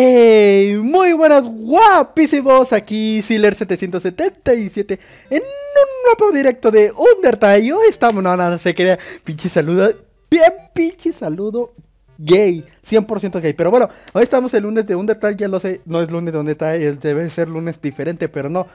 ¡Ey! muy buenas, guapísimos, aquí Sealer777 en un nuevo directo de Undertale. Hoy estamos, no, nada, se quería, pinche saludo, bien pinche saludo gay, 100% gay. Pero bueno, hoy estamos el lunes de Undertale, ya lo sé, no es lunes de Undertale, debe ser lunes diferente, pero no.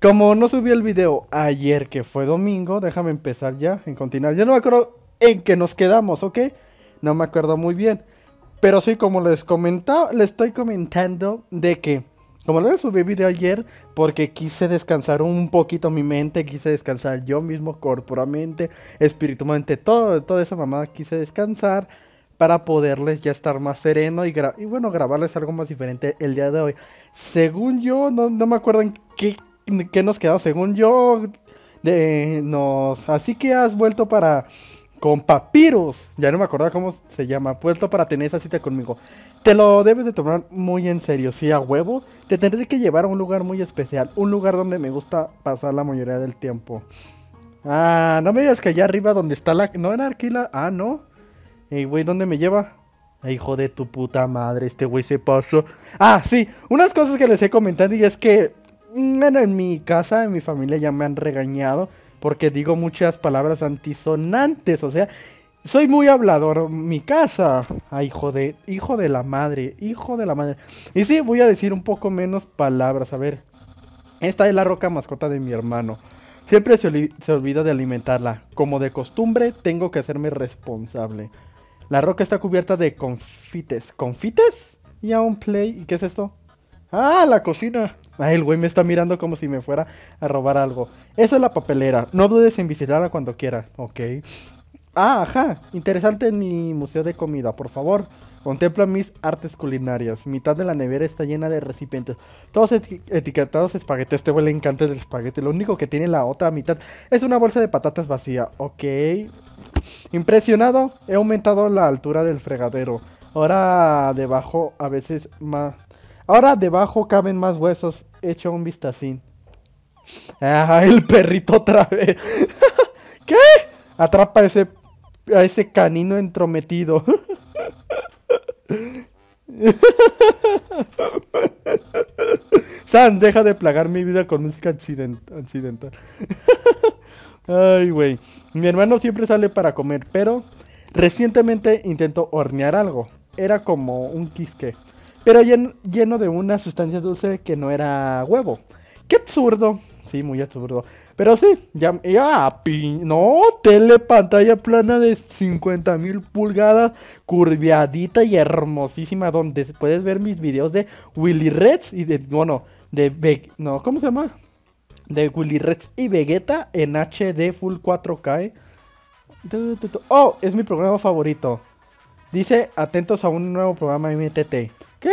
Como no subí el video ayer, que fue domingo, déjame empezar ya, en continuar. Ya no me acuerdo en qué nos quedamos, ¿ok? No me acuerdo muy bien. Pero sí, como les comentaba, les estoy comentando de que, como les subí video ayer, porque quise descansar un poquito mi mente, quise descansar yo mismo corporalmente, espiritualmente, todo, toda esa mamada quise descansar para poderles ya estar más sereno y, bueno, grabarles algo más diferente el día de hoy. Según yo, no, me acuerdo en qué, qué nos quedó, según yo, de, nos, así que has vuelto para con papiros, Ya no me acordaba cómo se llama. Puesto para tener esa cita conmigo. Te lo debes de tomar muy en serio. Si a huevo, te tendré que llevar a un lugar muy especial. Un lugar donde me gusta pasar la mayoría del tiempo. Ah, no me digas que allá arriba donde está la... ¿No era Arquila? Ah, no. Y güey, ¿dónde me lleva? hijo de tu puta madre, este güey se pasó. Ah, sí. Unas cosas que les he comentado y es que... Mm, bueno, en mi casa, en mi familia ya me han regañado porque digo muchas palabras antisonantes, o sea, soy muy hablador, mi casa. Ay, hijo de, hijo de la madre, hijo de la madre. Y sí, voy a decir un poco menos palabras, a ver. Esta es la roca mascota de mi hermano. Siempre se, olvida de alimentarla. Como de costumbre, tengo que hacerme responsable. La roca está cubierta de confites. ¿Confites? Y a un play. ¿Y qué es esto? Ah, la cocina. Ay, el güey me está mirando como si me fuera a robar algo. Esa es la papelera. No dudes en visitarla cuando quieras. Ok. Ah, ajá. Interesante en mi museo de comida, por favor. Contempla mis artes culinarias. Mitad de la nevera está llena de recipientes. Todos etiquetados espaguetes. Este güey le encanta el espaguete. Lo único que tiene la otra mitad es una bolsa de patatas vacía. Ok. Impresionado, he aumentado la altura del fregadero. Ahora debajo a veces más... Ahora debajo caben más huesos echa un vistacín. Ah, el perrito otra vez. ¿Qué? Atrapa a ese, a ese canino entrometido. San, deja de plagar mi vida con música accidental. Ay, güey. Mi hermano siempre sale para comer, pero recientemente intentó hornear algo. Era como un quisque pero lleno de una sustancia dulce que no era huevo. ¡Qué absurdo! Sí, muy absurdo. Pero sí, ya, ah, no, ¡Telepantalla plana de 50.000 pulgadas, curviadita y hermosísima, donde puedes ver mis videos de Willy Reds y de, bueno, de, no, ¿cómo se llama? De Willy Reds y Vegeta en HD Full 4K. Eh. Oh, es mi programa favorito. Dice, atentos a un nuevo programa MTT. ¿Qué?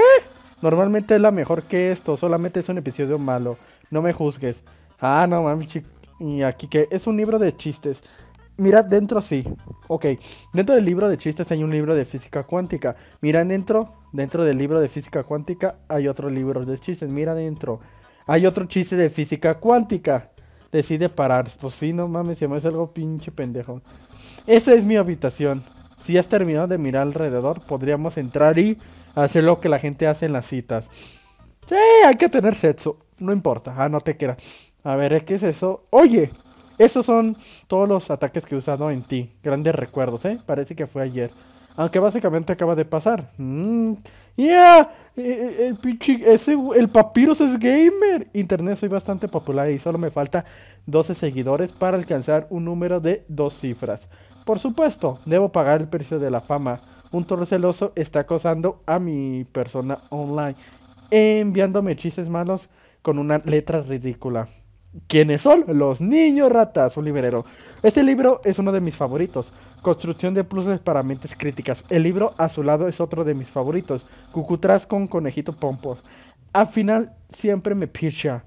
Normalmente es la mejor que esto, solamente es un episodio malo. No me juzgues. Ah, no mami, y aquí que es un libro de chistes. Mira, dentro sí. Ok, dentro del libro de chistes hay un libro de física cuántica. Mira dentro, dentro del libro de física cuántica hay otro libro de chistes. Mira dentro. Hay otro chiste de física cuántica. Decide parar. Pues sí, no mames, se me es algo pinche pendejo. Esa es mi habitación. Si has terminado de mirar alrededor, podríamos entrar y hacer lo que la gente hace en las citas. Sí, hay que tener sexo. No importa. Ah, no te quiera A ver, ¿qué es eso? Oye, esos son todos los ataques que he usado en ti. Grandes recuerdos, ¿eh? Parece que fue ayer. Aunque básicamente acaba de pasar. Mm, ¡Ya! Eh, eh, el, papiros ese, el es gamer. Internet soy bastante popular y solo me falta 12 seguidores para alcanzar un número de dos cifras. Por supuesto, debo pagar el precio de la fama. Un toro celoso está acosando a mi persona online, enviándome chistes malos con una letra ridícula. ¿Quiénes son? Los niños ratas, un librero. Este libro es uno de mis favoritos. Construcción de puzzles para mentes críticas. El libro a su lado es otro de mis favoritos. Cucutras con conejito pompos. Al final siempre me picha.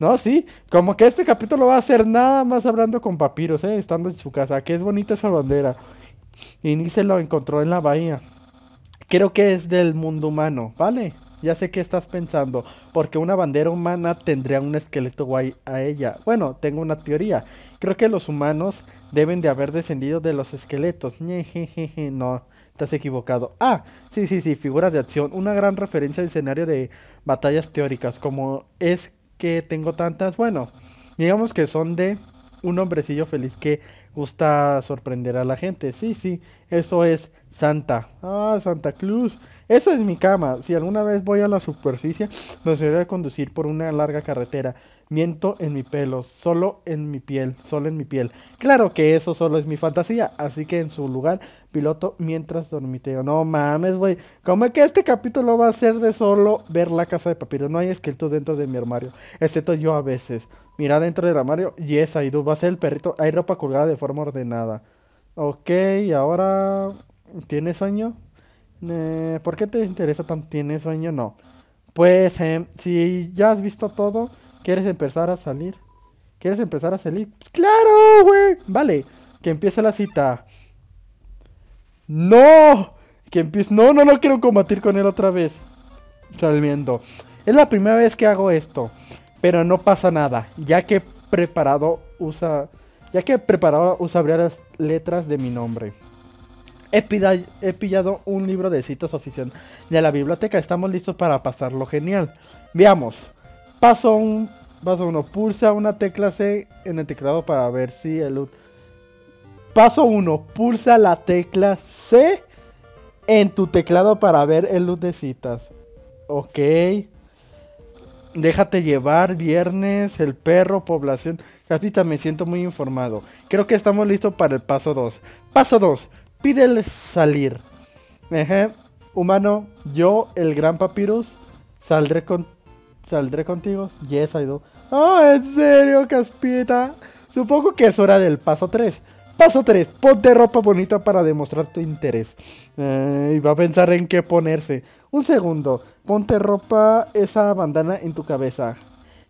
No, sí, como que este capítulo va a ser nada más hablando con papiros, ¿eh? estando en su casa. Que es bonita esa bandera. Y ni se lo encontró en la bahía. Creo que es del mundo humano, ¿vale? Ya sé qué estás pensando, porque una bandera humana tendría un esqueleto guay a ella. Bueno, tengo una teoría. Creo que los humanos deben de haber descendido de los esqueletos. No, estás equivocado. Ah, sí, sí, sí, figuras de acción. Una gran referencia al escenario de batallas teóricas, como es que tengo tantas, bueno, digamos que son de un hombrecillo feliz que gusta sorprender a la gente. Sí, sí, eso es Santa. Ah, Santa Cruz. Eso es mi cama. Si alguna vez voy a la superficie, me a conducir por una larga carretera. Miento en mi pelo, solo en mi piel, solo en mi piel. Claro que eso solo es mi fantasía, así que en su lugar piloto mientras dormiteo. No mames, güey. ¿Cómo es que este capítulo va a ser de solo ver la casa de papiro? No hay esqueleto dentro de mi armario, excepto yo a veces. Mira dentro del armario, yes, ahí va a ser el perrito. Hay ropa colgada de forma ordenada. Ok, ahora... ¿Tienes sueño? Eh, ¿por qué te interesa tanto? ¿Tienes sueño? No. Pues em, si ya has visto todo, ¿quieres empezar a salir? ¿Quieres empezar a salir? ¡Claro, güey! Vale, que empiece la cita. ¡No! Que empiece... No, no, no quiero combatir con él otra vez. Saliendo. Es la primera vez que hago esto. Pero no pasa nada, ya que preparado usa... Ya que preparado usa las letras de mi nombre. He, pillado un libro de citas oficial de la biblioteca. Estamos listos para pasarlo genial. Veamos. Paso, un, paso 1. Pulsa una tecla C en el teclado para ver si el... Paso 1. Pulsa la tecla C en tu teclado para ver el luz de citas. Ok. Déjate llevar, viernes, el perro, población. Casita, me siento muy informado. Creo que estamos listos para el paso 2. Paso 2. Pídele salir. humano, yo, el gran papyrus, saldré con saldré contigo. Yes, I do. Ah, en serio, Caspita. Supongo que es hora del paso 3. Paso 3. Ponte ropa bonita para demostrar tu interés. Eh, y va a pensar en qué ponerse. Un segundo. Ponte ropa, esa bandana en tu cabeza.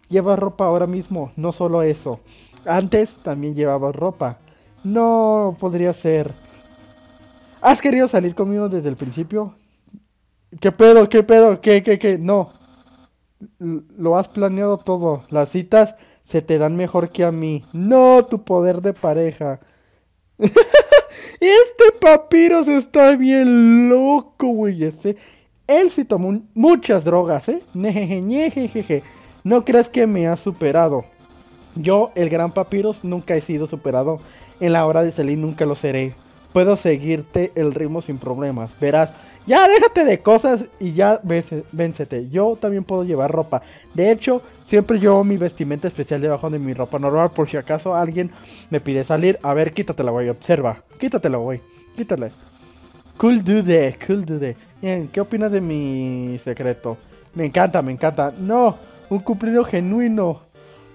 Lleva ropa ahora mismo, no solo eso. Antes también llevaba ropa. No podría ser. ¿Has querido salir conmigo desde el principio? ¿Qué pedo? ¿Qué pedo? ¿Qué? ¿Qué? ¿Qué? No. Lo has planeado todo. Las citas se te dan mejor que a mí. No, tu poder de pareja. este papiros está bien loco, güey. Este, él sí tomó muchas drogas, ¿eh? Nejeje, No creas que me has superado. Yo, el gran papiros, nunca he sido superado. En la hora de salir nunca lo seré puedo seguirte el ritmo sin problemas. Verás, ya déjate de cosas y ya vénsete. Yo también puedo llevar ropa. De hecho, siempre llevo mi vestimenta especial debajo de mi ropa normal por si acaso alguien me pide salir. A ver, quítatela, güey, observa. Quítatela, güey. Quítale. Cool dude, cool dude. Bien, ¿qué opinas de mi secreto? Me encanta, me encanta. No, un cumplido genuino.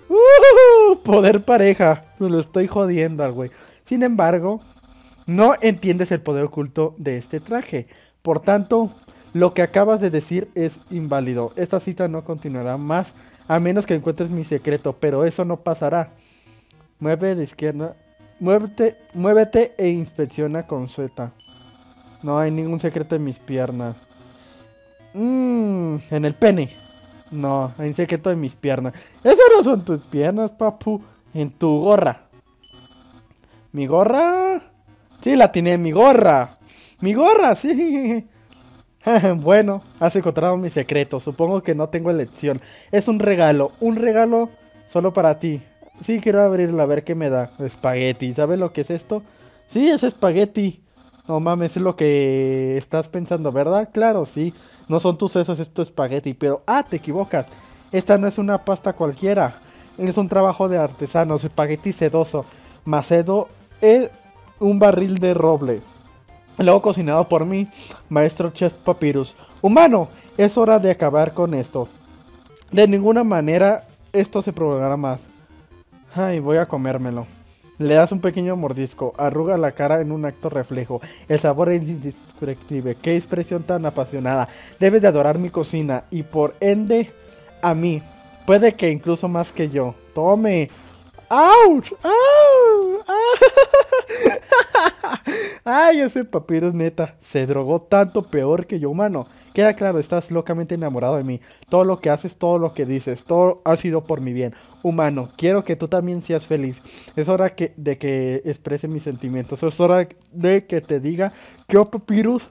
Uh, poder pareja. Me lo estoy jodiendo al güey. Sin embargo, no entiendes el poder oculto de este traje. Por tanto, lo que acabas de decir es inválido. Esta cita no continuará más a menos que encuentres mi secreto, pero eso no pasará. Mueve de izquierda. Muévete, muévete e inspecciona con Z. No hay ningún secreto en mis piernas. Mmm, en el pene. No, hay un secreto en mis piernas. Esas no son tus piernas, papu. En tu gorra. Mi gorra. Sí, la tiene mi gorra. Mi gorra, sí. bueno, has encontrado mi secreto. Supongo que no tengo elección. Es un regalo, un regalo solo para ti. Sí, quiero abrirla a ver qué me da. Espagueti, ¿sabes lo que es esto? Sí, es espagueti. No mames, es lo que estás pensando, ¿verdad? Claro, sí. No son tus sesos, esto espagueti. Pero, ah, te equivocas. Esta no es una pasta cualquiera. Es un trabajo de artesanos, espagueti sedoso. Macedo, el eh, un barril de roble. Luego cocinado por mí, maestro chef Papyrus. Humano, es hora de acabar con esto. De ninguna manera esto se prolongará más. Ay, voy a comérmelo. Le das un pequeño mordisco, arruga la cara en un acto reflejo. El sabor es indescriptible. Qué expresión tan apasionada. Debes de adorar mi cocina y por ende a mí. Puede que incluso más que yo. Tome. ¡Auch! ¡Auch! Ay, ese papiro neta. Se drogó tanto peor que yo, Humano, Queda claro, estás locamente enamorado de mí. Todo lo que haces, todo lo que dices, todo ha sido por mi bien. Humano, quiero que tú también seas feliz. Es hora que, de que exprese mis sentimientos. Es hora de que te diga que, oh, papirus,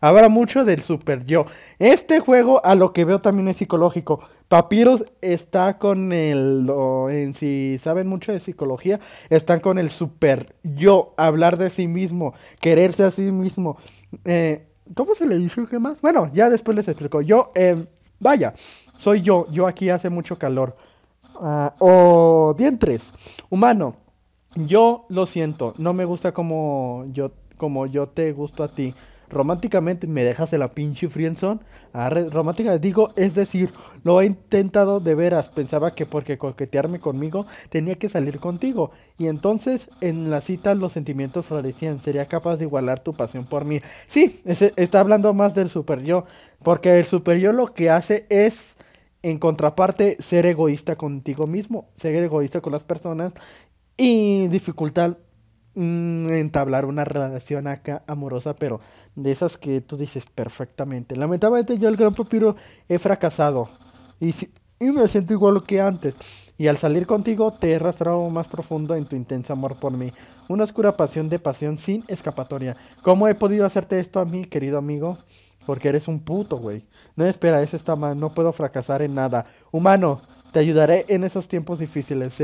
Habrá mucho del super yo. Este juego, a lo que veo también es psicológico. Papiros está con el. en si saben mucho de psicología, están con el super yo. Hablar de sí mismo, quererse a sí mismo. Eh, ¿Cómo se le dice qué más? Bueno, ya después les explico. Yo, eh, vaya, soy yo. Yo aquí hace mucho calor. Ah, o oh, dientes, humano. Yo lo siento, no me gusta como yo, como yo te gusto a ti románticamente me dejas de la pinche friendzone. Románticamente romántica, digo, es decir, lo he intentado de veras. Pensaba que porque coquetearme conmigo tenía que salir contigo. Y entonces en la cita los sentimientos florecían. Sería capaz de igualar tu pasión por mí. Sí, está hablando más del super yo. Porque el super yo lo que hace es. En contraparte, ser egoísta contigo mismo, ser egoísta con las personas y dificultar Mm, entablar una relación acá amorosa, pero de esas que tú dices perfectamente. Lamentablemente yo el gran papiro he fracasado y, si, y me siento igual que antes. Y al salir contigo te he arrastrado más profundo en tu intenso amor por mí. Una oscura pasión de pasión sin escapatoria. ¿Cómo he podido hacerte esto a mí, querido amigo? Porque eres un puto, güey. No espera, esta está mal. No puedo fracasar en nada. Humano, te ayudaré en esos tiempos difíciles.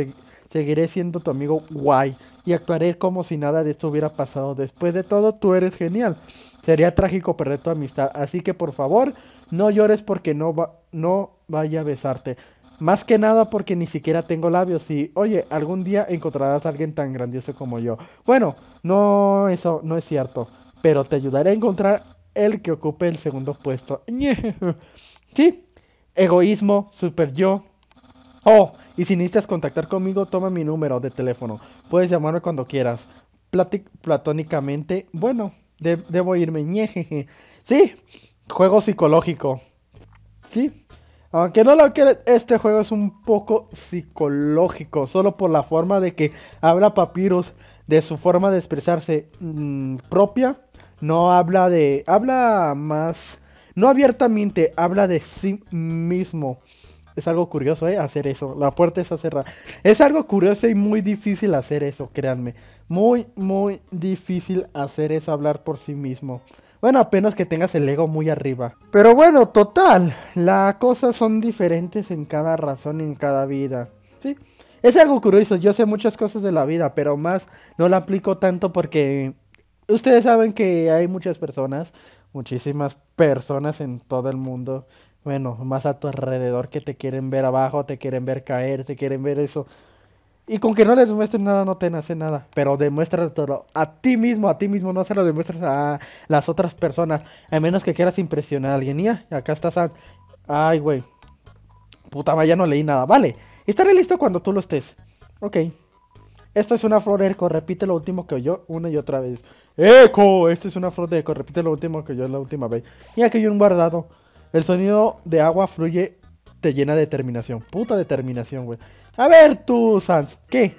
Seguiré siendo tu amigo guay y actuaré como si nada de esto hubiera pasado. Después de todo, tú eres genial. Sería trágico perder tu amistad. Así que por favor, no llores porque no, va, no vaya a besarte. Más que nada porque ni siquiera tengo labios y, oye, algún día encontrarás a alguien tan grandioso como yo. Bueno, no, eso no es cierto, pero te ayudaré a encontrar el que ocupe el segundo puesto. sí, egoísmo, super yo, Oh, y si necesitas contactar conmigo, toma mi número de teléfono. Puedes llamarme cuando quieras. platónicamente, bueno, debo irme. Sí, juego psicológico. Sí. Aunque no lo quieres. este juego es un poco psicológico, solo por la forma de que habla Papyrus de su forma de expresarse mm, propia. No habla de. Habla más. No abiertamente, habla de sí mismo es algo curioso, ¿eh? Hacer eso. La puerta está cerrada. Es algo curioso y muy difícil hacer eso, créanme. Muy, muy difícil hacer eso, hablar por sí mismo. Bueno, apenas que tengas el ego muy arriba. Pero bueno, total. Las cosas son diferentes en cada razón, y en cada vida. ¿Sí? Es algo curioso. Yo sé muchas cosas de la vida, pero más no la aplico tanto porque... Ustedes saben que hay muchas personas, muchísimas personas en todo el mundo bueno, más a tu alrededor que te quieren ver abajo, te quieren ver caer, te quieren ver eso. Y con que no les muestres nada, no te nace nada. Pero demuéstralo a ti mismo, a ti mismo, no se lo demuestres a las otras personas. A menos que quieras impresionar a alguien. Y acá está San. Ay, güey. Puta, ya no leí nada. Vale, estaré listo cuando tú lo estés. Ok. Esto es una flor de eco, repite lo último que oyó una y otra vez. ¡Eco! Esto es una flor de eco, repite lo último que oyó la última vez. Y aquí hay un guardado. El sonido de agua fluye, te llena de determinación. Puta determinación, güey. A ver tú, Sans, ¿qué?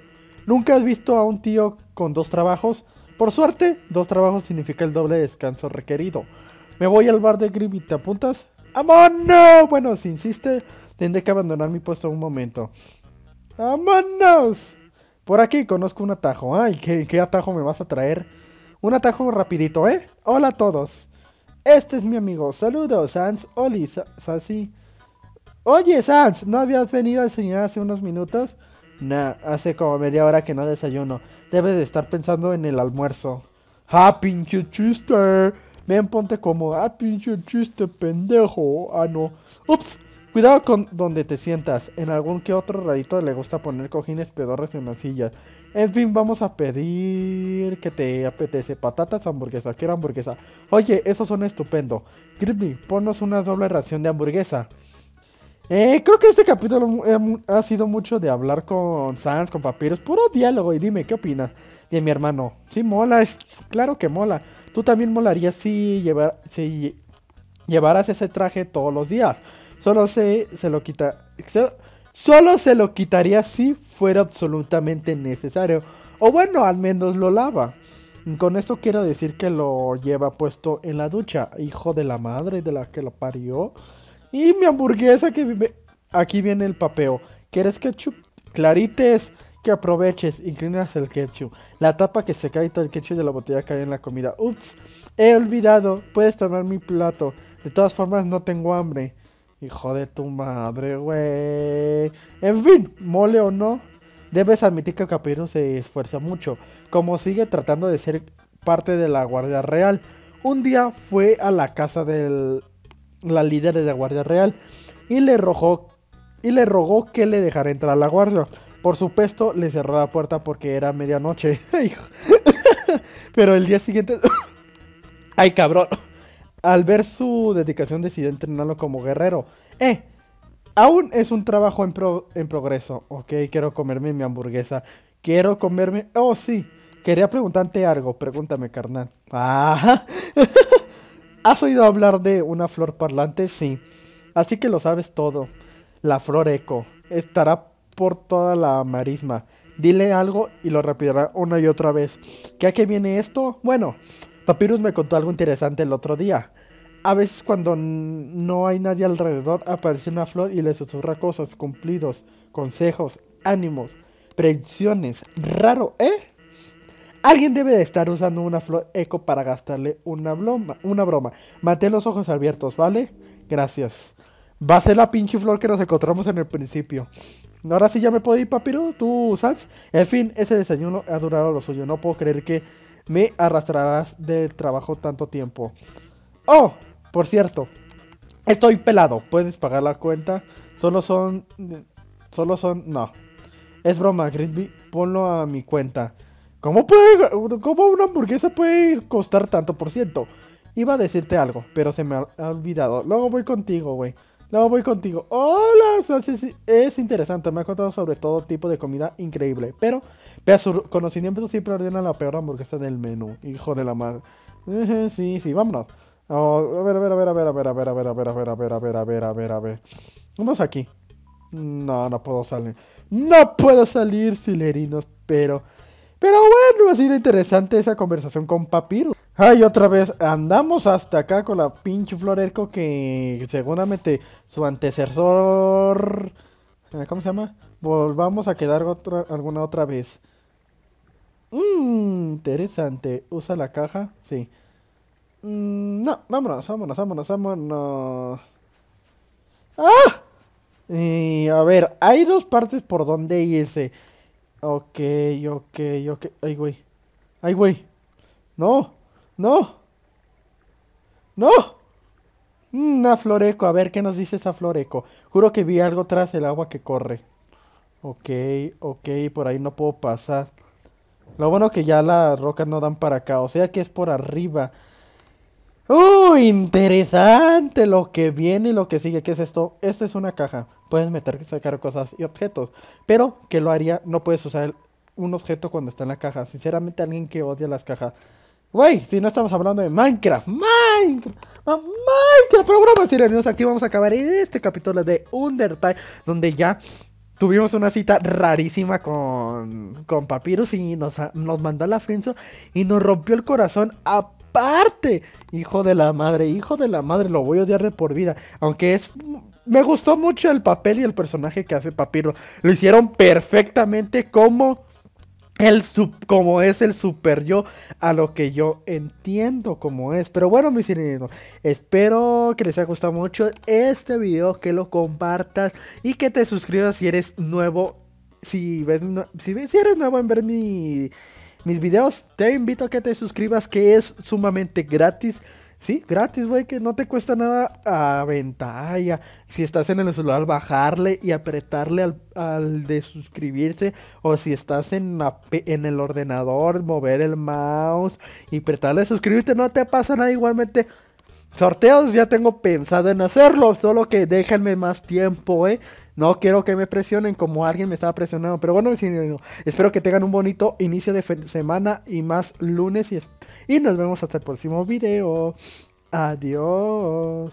¿Nunca has visto a un tío con dos trabajos? Por suerte, dos trabajos significa el doble descanso requerido. Me voy al bar de Grimm y te apuntas. ¡Amonos! Bueno, si insiste, tendré que abandonar mi puesto un momento. ¡Amonos! Por aquí conozco un atajo. Ay, ¿qué, ¿qué, atajo me vas a traer? Un atajo rapidito, ¿eh? Hola a todos. Este es mi amigo. Saludos, Sans. Oli, Sasi. Oye, Sans, ¿no habías venido a enseñar hace unos minutos? Nah, hace como media hora que no desayuno. Debes de estar pensando en el almuerzo. ¡Ah, pinche chiste! Ven, ponte como. ¡Ah, pinche chiste, pendejo! Ah, no. ¡Ups! Cuidado con donde te sientas. En algún que otro radito le gusta poner cojines pedorres en la silla. En fin, vamos a pedir que te apetece patatas, hamburguesa. Quiero hamburguesa. Oye, eso son estupendo. Grimmy, ponnos una doble ración de hamburguesa. Eh, creo que este capítulo eh, ha sido mucho de hablar con Sans, con Papiros, puro diálogo. Y dime, ¿qué opinas? de mi hermano, sí mola, es, claro que mola. Tú también molarías si, si llevaras ese traje todos los días. Solo se, se lo quita. solo se lo quitaría si fuera absolutamente necesario. O bueno, al menos lo lava. Con esto quiero decir que lo lleva puesto en la ducha. Hijo de la madre de la que lo parió. Y mi hamburguesa que vive. Aquí viene el papeo. ¿Quieres ketchup? Clarites que aproveches, inclinas el ketchup. La tapa que se cae y todo el ketchup de la botella cae en la comida. Ups, he olvidado, puedes tomar mi plato. De todas formas, no tengo hambre. Hijo de tu madre, güey. En fin, mole o no, debes admitir que capirro se esfuerza mucho, como sigue tratando de ser parte de la Guardia Real. Un día fue a la casa de la líder de la Guardia Real y le, rojó y le rogó que le dejara entrar a la guardia. Por supuesto, le cerró la puerta porque era medianoche. Pero el día siguiente... ¡Ay, cabrón! Al ver su dedicación decidió entrenarlo como guerrero. Eh, aún es un trabajo en, progreso. Ok, quiero comerme mi hamburguesa. Quiero comerme... Oh, sí. Quería preguntarte algo. Pregúntame, carnal. Ah, ¿Has oído hablar de una flor parlante? Sí. Así que lo sabes todo. La flor eco. Estará por toda la marisma. Dile algo y lo repetirá una y otra vez. ¿Qué a qué viene esto? Bueno, Papyrus me contó algo interesante el otro día. A veces cuando no hay nadie alrededor aparece una flor y le susurra cosas, cumplidos, consejos, ánimos, predicciones. Raro, ¿eh? Alguien debe de estar usando una flor eco para gastarle una broma. Una broma. Mantén los ojos abiertos, ¿vale? Gracias. Va a ser la pinche flor que nos encontramos en el principio. Ahora sí ya me puedo ir, Papyrus? Tú, Sans? En fin, ese desayuno ha durado lo suyo. No puedo creer que me arrastrarás del trabajo tanto tiempo. Oh, por cierto, estoy pelado. ¿Puedes pagar la cuenta? Solo son... Solo son... No. Es broma, Grisby. Ponlo a mi cuenta. ¿Cómo puede... ¿Cómo una hamburguesa puede costar tanto por ciento? Iba a decirte algo, pero se me ha olvidado. Luego voy contigo, güey. No, voy contigo. Hola, Es interesante. Me ha contado sobre todo tipo de comida increíble. Pero, vea su conocimiento, siempre ordena la peor hamburguesa del menú. Hijo de la madre. Sí, sí, vámonos. a ver, a ver, a ver, a ver, a ver, a ver, a ver, a ver, a ver, a ver, a ver, a ver, a ver, a ver. Vamos aquí. No, no puedo salir. No puedo salir, silerinos, pero. Pero bueno, ha sido interesante esa conversación con Papiro. Ay, otra vez, andamos hasta acá con la pinche Florerco que seguramente su antecesor... Eh, ¿Cómo se llama? Volvamos a quedar otra, alguna otra vez. Mmm, interesante. ¿Usa la caja? Sí. Mmm, no, vámonos, vámonos, vámonos, vámonos. ¡Ah! Eh, a ver, hay dos partes por donde irse. Ok, ok, ok. Ay, güey. Ay, güey. No. No. No. Una mm, floreco. A ver, ¿qué nos dice esa floreco? Juro que vi algo tras el agua que corre. Ok, ok, por ahí no puedo pasar. Lo bueno que ya las rocas no dan para acá, o sea que es por arriba. ¡Oh, interesante lo que viene y lo que sigue! ¿Qué es esto? Esta es una caja. Puedes meter, sacar cosas y objetos. Pero, que lo haría? No puedes usar un objeto cuando está en la caja. Sinceramente, alguien que odia las cajas Güey, si no estamos hablando de Minecraft, Minecraft, ah, Minecraft, pero bueno, sirenios, pues, aquí vamos a acabar este capítulo de Undertale, donde ya tuvimos una cita rarísima con, con Papyrus y nos, ah, nos mandó a la y nos rompió el corazón aparte. Hijo de la madre, hijo de la madre, lo voy a odiar de por vida. Aunque es. Me gustó mucho el papel y el personaje que hace Papyrus. Lo hicieron perfectamente como el sub, como es el super yo, a lo que yo entiendo como es. Pero bueno, mis espero que les haya gustado mucho este video, que lo compartas y que te suscribas si eres nuevo. Si ves, si, eres nuevo en ver mis videos, te invito a que te suscribas, que es sumamente gratis. Sí, gratis, güey, que no te cuesta nada a Si estás en el celular, bajarle y apretarle al, de suscribirse. O si estás en, en el ordenador, mover el mouse y apretarle a suscribirte. No te pasa nada igualmente. Sorteos ya tengo pensado en hacerlo, solo que déjenme más tiempo, eh. No quiero que me presionen como alguien me estaba presionando. Pero bueno, espero que tengan un bonito inicio de semana y más lunes. Y, y nos vemos hasta el próximo video. Adiós.